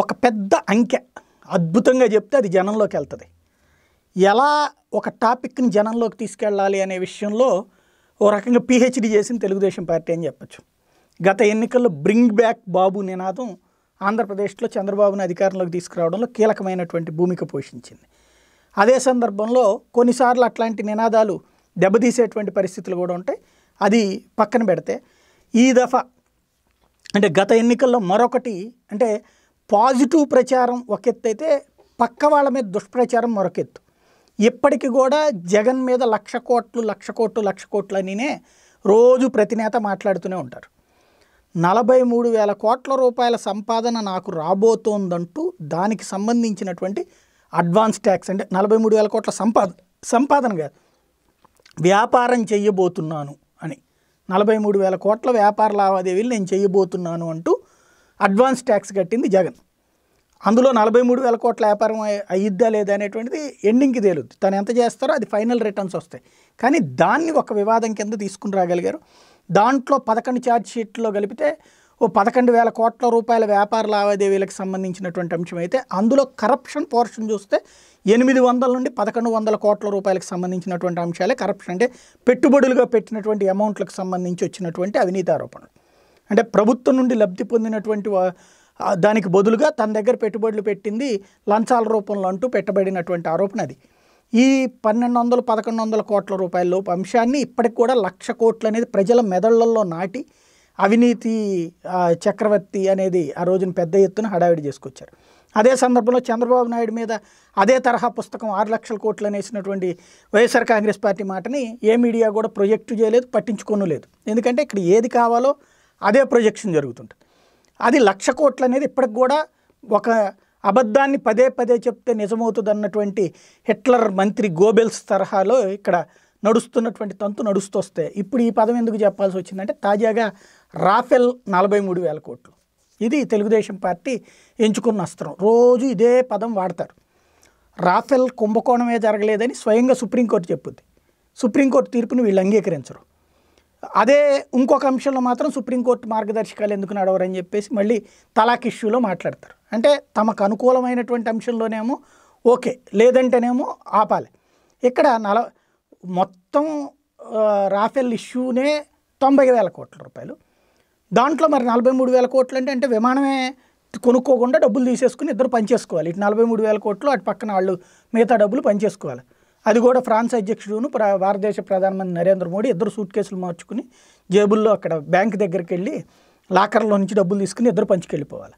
ఒక పెద్ద అంకె అద్భుతంగా చెప్తే అది జనంలోకి వెళ్తుంది ఎలా ఒక టాపిక్ని జనంలోకి తీసుకెళ్ళాలి అనే విషయంలో ఓ రకంగా పిహెచ్డి చేసిన తెలుగుదేశం పార్టీ అని చెప్పచ్చు గత ఎన్నికల్లో బ్రింగ్ బ్యాక్ బాబు నినాదం ఆంధ్రప్రదేశ్లో చంద్రబాబుని అధికారంలోకి తీసుకురావడంలో కీలకమైనటువంటి భూమిక పోషించింది అదే సందర్భంలో కొన్నిసార్లు అట్లాంటి నినాదాలు దెబ్బతీసేటువంటి పరిస్థితులు కూడా ఉంటాయి అది పక్కన పెడితే ఈ దఫా అంటే గత ఎన్నికల్లో మరొకటి అంటే పాజిటివ్ ప్రచారం ఒక ఎత్తు అయితే పక్క వాళ్ళ మీద దుష్ప్రచారం మరొక ఎత్తు ఇప్పటికి కూడా జగన్ మీద లక్ష కోట్లు లక్ష కోట్లు లక్ష కోట్లు అనినే రోజు ప్రతి నేత మాట్లాడుతూనే ఉంటారు నలభై మూడు వేల కోట్ల రూపాయల సంపాదన నాకు రాబోతోందంటూ దానికి సంబంధించినటువంటి అడ్వాన్స్ ట్యాక్స్ అంటే నలభై మూడు వేల కోట్ల సంపాద సంపాదన కాదు వ్యాపారం చెయ్యబోతున్నాను అని నలభై మూడు వేల కోట్ల వ్యాపార లావాదేవీలు నేను చేయబోతున్నాను అంటూ అడ్వాన్స్ ట్యాక్స్ కట్టింది జగన్ అందులో నలభై మూడు వేల కోట్ల వ్యాపారం అయ్యిద్దా లేదా అనేటువంటిది ఎండింగ్కి తేలుద్ది తను ఎంత చేస్తారో అది ఫైనల్ రిటర్న్స్ వస్తాయి కానీ దాన్ని ఒక వివాదం కింద తీసుకుని రాగలిగారు దాంట్లో పదకొండు ఛార్జ్ షీట్లో కలిపితే ఓ పదకొండు వేల కోట్ల రూపాయల వ్యాపార లావాదేవీలకు సంబంధించినటువంటి అంశం అయితే అందులో కరప్షన్ పోర్షన్ చూస్తే ఎనిమిది వందల నుండి పదకొండు వందల కోట్ల రూపాయలకు సంబంధించినటువంటి అంశాలే కరప్షన్ అంటే పెట్టుబడులుగా పెట్టినటువంటి అమౌంట్లకు సంబంధించి వచ్చినటువంటి అవినీతి ఆరోపణలు అంటే ప్రభుత్వం నుండి లబ్ధి పొందినటువంటి దానికి బదులుగా తన దగ్గర పెట్టుబడులు పెట్టింది లంచాల రూపంలో అంటూ పెట్టబడినటువంటి ఆరోపణ అది ఈ పన్నెండు వందలు పదకొండు వందల కోట్ల రూపాయల లోపు అంశాన్ని ఇప్పటికి కూడా లక్ష కోట్లు అనేది ప్రజల మెదళ్లలో నాటి అవినీతి చక్రవర్తి అనేది ఆ రోజున పెద్ద ఎత్తున హడావిడి చేసుకొచ్చారు అదే సందర్భంలో చంద్రబాబు నాయుడు మీద అదే తరహా పుస్తకం ఆరు లక్షల కోట్లు అనేసినటువంటి వైఎస్ఆర్ కాంగ్రెస్ పార్టీ మాటని ఏ మీడియా కూడా ప్రొజెక్టు చేయలేదు పట్టించుకోను లేదు ఎందుకంటే ఇక్కడ ఏది కావాలో అదే ప్రొజెక్షన్ జరుగుతుంటుంది అది లక్ష కోట్లు అనేది ఇప్పటికి కూడా ఒక అబద్ధాన్ని పదే పదే చెప్తే నిజమవుతుంది అన్నటువంటి హిట్లర్ మంత్రి గోబెల్స్ తరహాలో ఇక్కడ నడుస్తున్నటువంటి తంతు నడుస్తూ ఇప్పుడు ఈ పదం ఎందుకు చెప్పాల్సి వచ్చిందంటే తాజాగా రాఫెల్ నలభై మూడు వేల కోట్లు ఇది తెలుగుదేశం పార్టీ ఎంచుకున్న అస్త్రం రోజు ఇదే పదం వాడతారు రాఫెల్ కుంభకోణమే జరగలేదని స్వయంగా సుప్రీంకోర్టు చెప్పుద్ది సుప్రీంకోర్టు తీర్పుని వీళ్ళు అంగీకరించరు అదే ఇంకొక అంశంలో మాత్రం సుప్రీంకోర్టు మార్గదర్శకాలు ఎందుకు నడవరని చెప్పేసి మళ్ళీ తలాక్ ఇష్యూలో మాట్లాడతారు అంటే తమకు అనుకూలమైనటువంటి అంశంలోనేమో ఓకే లేదంటేనేమో ఆపాలి ఇక్కడ నల మొత్తం రాఫెల్ ఇష్యూనే తొంభై వేల కోట్ల రూపాయలు దాంట్లో మరి నలభై మూడు వేల కోట్లు అంటే అంటే విమానమే కొనుక్కోకుండా డబ్బులు తీసేసుకుని ఇద్దరు పనిచేసుకోవాలి ఇటు నలభై మూడు వేల కోట్లు అటు పక్కన వాళ్ళు మిగతా డబ్బులు పనిచేసుకోవాలి అది కూడా ఫ్రాన్స్ అధ్యక్షుడును భారతదేశ ప్రధానమంత్రి నరేంద్ర మోడీ ఇద్దరు సూట్ కేసులు మార్చుకుని జేబుల్లో అక్కడ బ్యాంక్ దగ్గరికి వెళ్ళి లాకర్లో నుంచి డబ్బులు తీసుకుని ఇద్దరు పంచుకెళ్ళిపోవాలి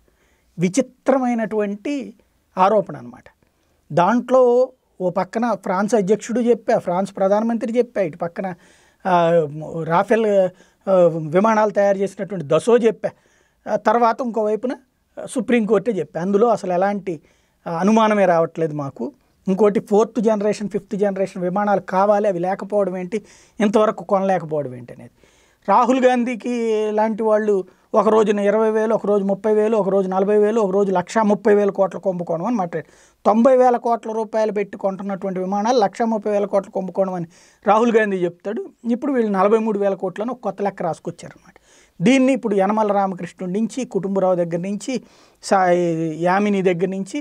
విచిత్రమైనటువంటి ఆరోపణ అనమాట దాంట్లో ఓ పక్కన ఫ్రాన్స్ అధ్యక్షుడు చెప్పా ఫ్రాన్స్ ప్రధానమంత్రి చెప్పా ఇటు పక్కన రాఫెల్ విమానాలు తయారు చేసినటువంటి దసో చెప్పా తర్వాత ఇంకోవైపున సుప్రీంకోర్టే చెప్పా అందులో అసలు ఎలాంటి అనుమానమే రావట్లేదు మాకు ఇంకోటి ఫోర్త్ జనరేషన్ ఫిఫ్త్ జనరేషన్ విమానాలు కావాలి అవి లేకపోవడం ఏంటి ఇంతవరకు కొనలేకపోవడం ఏంటి అనేది రాహుల్ గాంధీకి లాంటి వాళ్ళు ఒక రోజున ఇరవై వేలు ఒక రోజు ముప్పై వేలు ఒక రోజు నలభై వేలు ఒక రోజు లక్ష ముప్పై వేల కోట్ల కుంభకోణం అని మాట్లాడు తొంభై వేల కోట్ల రూపాయలు పెట్టి కొంటున్నటువంటి విమానాలు లక్ష ముప్పై వేల కోట్ల కుంభకోణం అని రాహుల్ గాంధీ చెప్తాడు ఇప్పుడు వీళ్ళు నలభై మూడు వేల కోట్లను ఒక కొత్త లెక్క రాసుకొచ్చారన్నమాట దీన్ని ఇప్పుడు యనమల రామకృష్ణుడి నుంచి కుటుంబరావు దగ్గర నుంచి సా యామిని దగ్గర నుంచి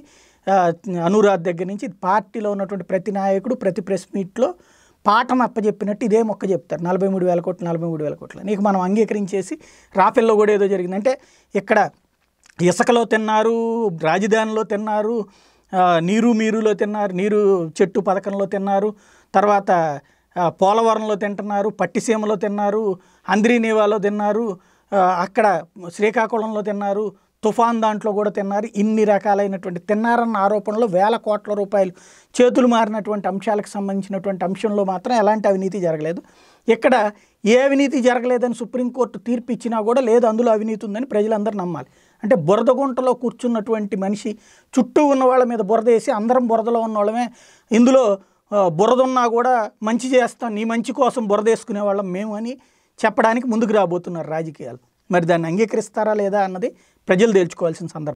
అనురాధ్ దగ్గర నుంచి పార్టీలో ఉన్నటువంటి ప్రతి నాయకుడు ప్రతి ప్రెస్ మీట్లో పాఠం అప్పచెప్పినట్టు ఇదే మొక్క చెప్తారు నలభై మూడు వేల కోట్లు నలభై మూడు వేల కోట్లు నీకు మనం అంగీకరించేసి రాఫెల్లో కూడా ఏదో జరిగిందంటే ఇక్కడ ఇసుకలో తిన్నారు రాజధానిలో తిన్నారు నీరు మీరులో తిన్నారు నీరు చెట్టు పథకంలో తిన్నారు తర్వాత పోలవరంలో తింటున్నారు పట్టిసీమలో తిన్నారు అంద్రీనేవాలో తిన్నారు అక్కడ శ్రీకాకుళంలో తిన్నారు తుఫాన్ దాంట్లో కూడా తిన్నారు ఇన్ని రకాలైనటువంటి తిన్నారన్న ఆరోపణలో వేల కోట్ల రూపాయలు చేతులు మారినటువంటి అంశాలకు సంబంధించినటువంటి అంశంలో మాత్రం ఎలాంటి అవినీతి జరగలేదు ఇక్కడ ఏ అవినీతి జరగలేదని సుప్రీంకోర్టు తీర్పు ఇచ్చినా కూడా లేదు అందులో అవినీతి ఉందని ప్రజలందరూ నమ్మాలి అంటే బురద గుంటలో కూర్చున్నటువంటి మనిషి చుట్టూ ఉన్న వాళ్ళ మీద బురద వేసి అందరం బురదలో ఉన్న వాళ్ళమే ఇందులో బురదున్నా కూడా మంచి చేస్తాం నీ మంచి కోసం బురదేసుకునే వాళ్ళం మేము అని చెప్పడానికి ముందుకు రాబోతున్నారు రాజకీయాలు మరి దాన్ని అంగీకరిస్తారా లేదా అన్నది ప్రజలు తేల్చుకోవాల్సిన సందర్భం